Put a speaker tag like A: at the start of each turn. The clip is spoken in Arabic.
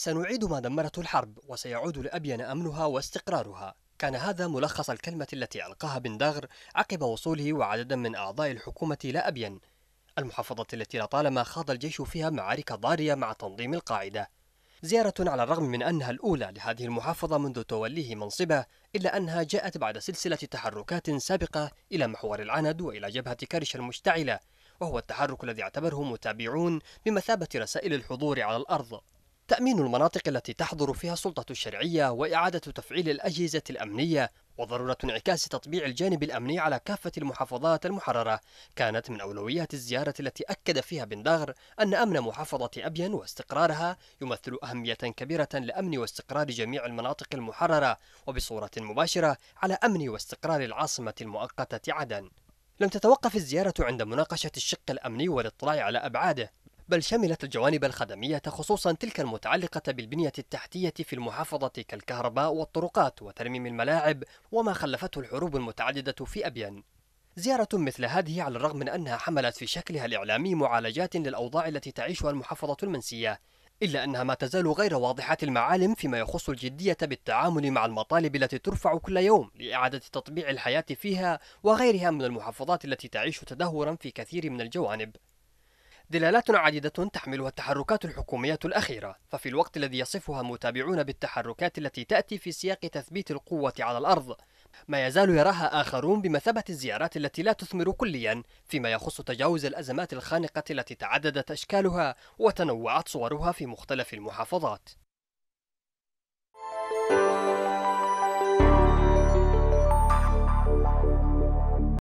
A: سنعيد ما دمرته الحرب وسيعود لأبين أمنها واستقرارها كان هذا ملخص الكلمة التي ألقاها بن داغر عقب وصوله وعددا من أعضاء الحكومة إلى أبين المحافظة التي لطالما خاض الجيش فيها معارك ضارية مع تنظيم القاعدة زيارة على الرغم من أنها الأولى لهذه المحافظة منذ توليه منصبه إلا أنها جاءت بعد سلسلة تحركات سابقة إلى محور العند وإلى جبهة كرش المشتعلة وهو التحرك الذي اعتبره متابعون بمثابة رسائل الحضور على الأرض تأمين المناطق التي تحظر فيها السلطة الشرعية وإعادة تفعيل الأجهزة الأمنية وضرورة انعكاس تطبيع الجانب الأمني على كافة المحافظات المحررة كانت من أولويات الزيارة التي أكد فيها بن داغر أن أمن محافظة أبين واستقرارها يمثل أهمية كبيرة لأمن واستقرار جميع المناطق المحررة وبصورة مباشرة على أمن واستقرار العاصمة المؤقتة عدن لم تتوقف الزيارة عند مناقشة الشق الأمني والاطلاع على أبعاده بل شملت الجوانب الخدمية خصوصا تلك المتعلقة بالبنية التحتية في المحافظة كالكهرباء والطرقات وترميم الملاعب وما خلفته الحروب المتعددة في أبين زيارة مثل هذه على الرغم من أنها حملت في شكلها الإعلامي معالجات للأوضاع التي تعيشها المحافظة المنسية إلا أنها ما تزال غير واضحة المعالم فيما يخص الجدية بالتعامل مع المطالب التي ترفع كل يوم لإعادة تطبيع الحياة فيها وغيرها من المحافظات التي تعيش تدهورا في كثير من الجوانب دلالات عديدة تحملها التحركات الحكومية الأخيرة ففي الوقت الذي يصفها متابعون بالتحركات التي تأتي في سياق تثبيت القوة على الأرض ما يزال يراها آخرون بمثابة الزيارات التي لا تثمر كليا فيما يخص تجاوز الأزمات الخانقة التي تعددت أشكالها وتنوعت صورها في مختلف المحافظات